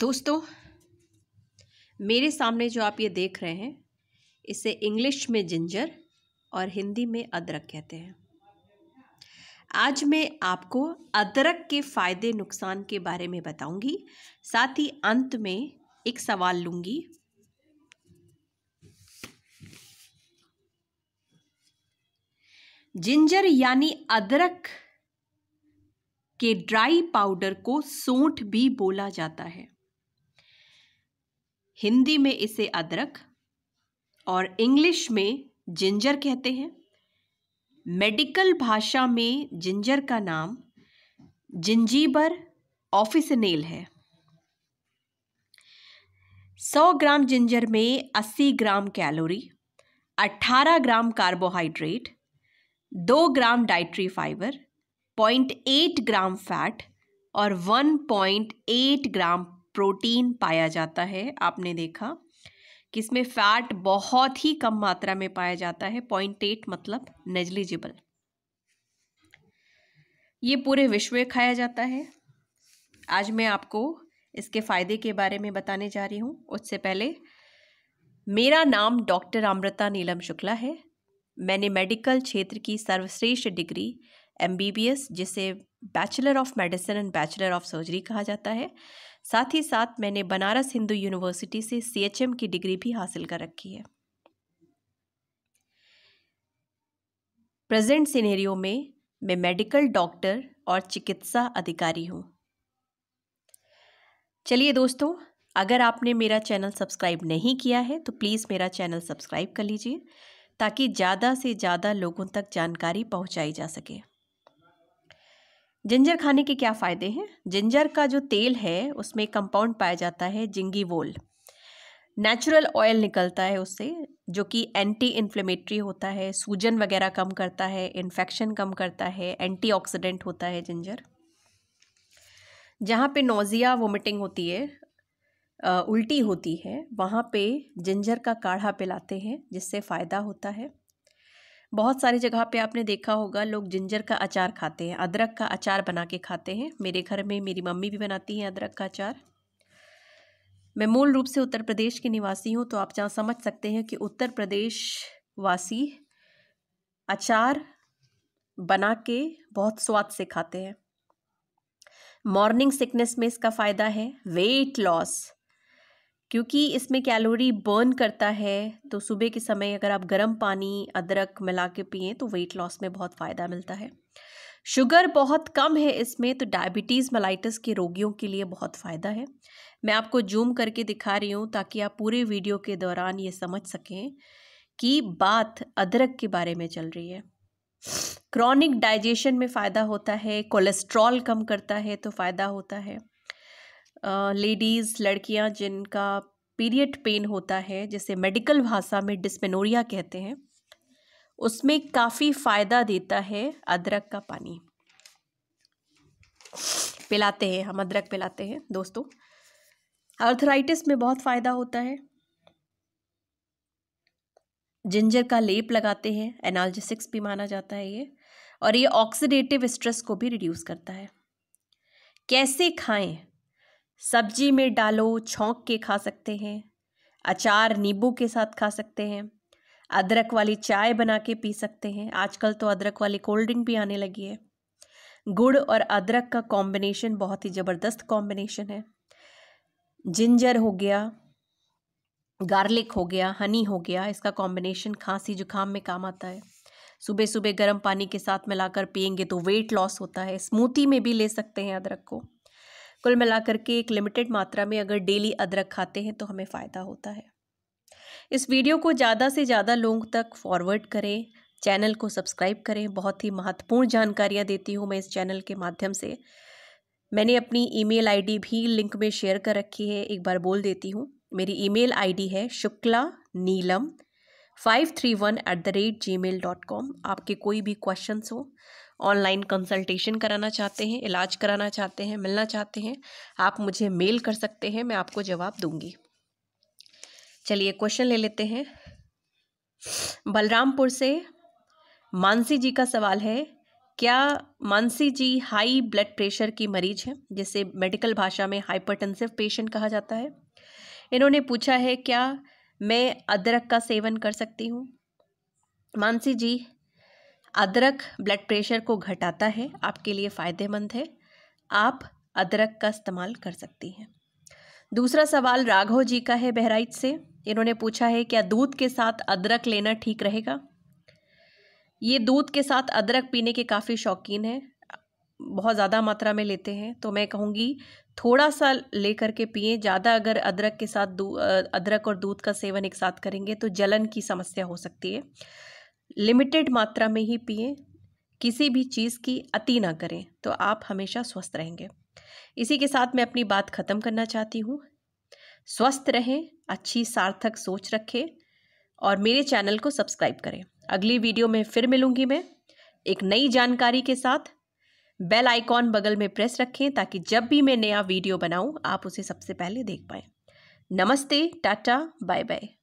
दोस्तों मेरे सामने जो आप ये देख रहे हैं इसे इंग्लिश में जिंजर और हिंदी में अदरक कहते हैं आज मैं आपको अदरक के फ़ायदे नुकसान के बारे में बताऊंगी साथ ही अंत में एक सवाल लूंगी जिंजर यानी अदरक के ड्राई पाउडर को सोंठ भी बोला जाता है हिंदी में इसे अदरक और इंग्लिश में जिंजर कहते हैं मेडिकल भाषा में जिंजर का नाम जिंजीबर ऑफिसनेल है 100 ग्राम जिंजर में 80 gram calorie 18 gram carbohydrate 2 gram dietary fibre 0.8 gram fat और 1.8 ग्राम प्रोटीन पाया जाता है आपने देखा कि इसमें फैट बहुत ही कम मात्रा में पाया जाता है पॉइंट एट मतलब नेजलिजिबल ये पूरे विश्व में खाया जाता है आज मैं आपको इसके फ़ायदे के बारे में बताने जा रही हूँ उससे पहले मेरा नाम डॉक्टर अमृता नीलम शुक्ला है मैंने मेडिकल क्षेत्र की सर्वश्रेष्ठ degree M B B S जिसे bachelor of medicine and bachelor of surgery कहा जाता है साथ ही साथ मैंने बनारस हिंदू यूनिवर्सिटी से सीएचएम की डिग्री भी हासिल कर रखी है प्रेजेंट सिनेरियो में मैं मेडिकल डॉक्टर और चिकित्सा अधिकारी हूँ चलिए दोस्तों अगर आपने मेरा चैनल सब्सक्राइब नहीं किया है तो प्लीज़ मेरा चैनल सब्सक्राइब कर लीजिए ताकि ज़्यादा से ज़्यादा लोगों तक जानकारी पहुँचाई जा सके जिंजर खाने के क्या फ़ायदे हैं जिंजर का जो तेल है उसमें कंपाउंड पाया जाता है जिंगी वोल नेचुरल ऑयल निकलता है उससे जो कि एंटी इन्फ्लेमेटरी होता है सूजन वगैरह कम करता है इन्फेक्शन कम करता है एंटीऑक्सीडेंट होता है जिंजर जहाँ पे नोज़िया वोमिटिंग होती है उल्टी होती है वहाँ पे जिंजर का काढ़ा पिलाते हैं जिससे फ़ायदा होता है बहुत सारी जगह पे आपने देखा होगा लोग जिंजर का अचार खाते हैं अदरक का अचार बना के खाते हैं मेरे घर में मेरी मम्मी भी बनाती हैं अदरक का अचार मैं मूल रूप से उत्तर प्रदेश की निवासी हूँ तो आप जहाँ समझ सकते हैं कि उत्तर प्रदेश वासी अचार बना के बहुत स्वाद से खाते हैं मॉर्निंग सिकनेस में इसका फ़ायदा है वेट लॉस क्योंकि इसमें कैलोरी बर्न करता है तो सुबह के समय अगर आप गर्म पानी अदरक मिला के पिए तो वेट लॉस में बहुत फ़ायदा मिलता है शुगर बहुत कम है इसमें तो डायबिटीज़ मलाइटिस के रोगियों के लिए बहुत फ़ायदा है मैं आपको जूम करके दिखा रही हूँ ताकि आप पूरे वीडियो के दौरान ये समझ सकें कि बात अदरक के बारे में चल रही है क्रॉनिक डाइजेशन में फ़ायदा होता है कोलेस्ट्रॉल कम करता है तो फ़ायदा होता है लेडीज़ लड़कियां जिनका पीरियड पेन होता है जिसे मेडिकल भाषा में डिस्पेनोरिया कहते हैं उसमें काफ़ी फ़ायदा देता है अदरक का पानी पिलाते हैं हम अदरक पिलाते हैं दोस्तों अर्थराइटिस में बहुत फ़ायदा होता है जिंजर का लेप लगाते हैं एनाल्जेसिक्स भी माना जाता है ये और ये ऑक्सीडेटिव स्ट्रेस को भी रिड्यूस करता है कैसे खाएं सब्जी में डालो छोंक के खा सकते हैं अचार नींबू के साथ खा सकते हैं अदरक वाली चाय बना के पी सकते हैं आजकल तो अदरक वाली कोल्ड ड्रिंक भी आने लगी है गुड़ और अदरक का कॉम्बिनेशन बहुत ही ज़बरदस्त कॉम्बिनेशन है जिंजर हो गया गार्लिक हो गया हनी हो गया इसका कॉम्बिनेशन खांसी जुकाम में काम आता है सुबह सुबह गर्म पानी के साथ मिलाकर पियेंगे तो वेट लॉस होता है स्मूथी में भी ले सकते हैं अदरक को कुल मिलाकर के एक लिमिटेड मात्रा में अगर डेली अदरक खाते हैं तो हमें फ़ायदा होता है इस वीडियो को ज़्यादा से ज़्यादा लोगों तक फॉरवर्ड करें चैनल को सब्सक्राइब करें बहुत ही महत्वपूर्ण जानकारियाँ देती हूँ मैं इस चैनल के माध्यम से मैंने अपनी ईमेल आईडी भी लिंक में शेयर कर रखी है एक बार बोल देती हूँ मेरी ईमेल आईडी है Shukla Neelam five three one at the rate gmail dot com आपके कोई भी क्वेश्चन हो ऑनलाइन कंसल्टेशन कराना चाहते हैं इलाज कराना चाहते हैं मिलना चाहते हैं आप मुझे मेल कर सकते हैं मैं आपको जवाब दूंगी चलिए क्वेश्चन ले लेते हैं बलरामपुर से मानसी जी का सवाल है क्या Mansi ji high blood pressure की मरीज हैं जिसे मेडिकल भाषा में हाइपरटेंसिव पेशेंट कहा जाता है इन्होंने पूछा है क्या मैं अदरक का सेवन कर सकती हूँ मानसी जी अदरक ब्लड प्रेशर को घटाता है आपके लिए फ़ायदेमंद है आप अदरक का इस्तेमाल कर सकती हैं दूसरा सवाल राघव जी का है बहराइच से इन्होंने पूछा है क्या दूध के साथ अदरक लेना ठीक रहेगा ये दूध के साथ अदरक पीने के काफ़ी शौकीन हैं बहुत ज़्यादा मात्रा में लेते हैं तो मैं कहूँगी थोड़ा सा ले करके पिए ज़्यादा अगर अदरक के साथ अदरक और दूध का सेवन एक साथ करेंगे तो जलन की समस्या हो सकती है लिमिटेड मात्रा में ही पिए किसी भी चीज़ की अति ना करें तो आप हमेशा स्वस्थ रहेंगे इसी के साथ मैं अपनी बात ख़त्म करना चाहती हूँ स्वस्थ रहें अच्छी सार्थक सोच रखें और मेरे चैनल को सब्सक्राइब करें अगली वीडियो में फिर मिलूँगी मैं एक नई जानकारी के साथ बेल आइकॉन बगल में प्रेस रखें ताकि जब भी मैं नया वीडियो बनाऊं आप उसे सबसे पहले देख पाएं नमस्ते टाटा बाय बाय